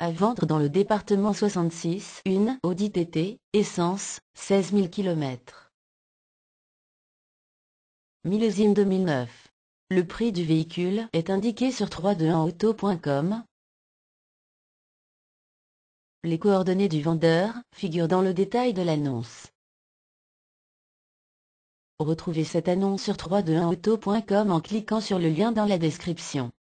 À vendre dans le département 66 une Audi TT, essence, 16 000 km. Millésime 2009. Le prix du véhicule est indiqué sur 321auto.com. Les coordonnées du vendeur figurent dans le détail de l'annonce. Retrouvez cette annonce sur 321auto.com en cliquant sur le lien dans la description.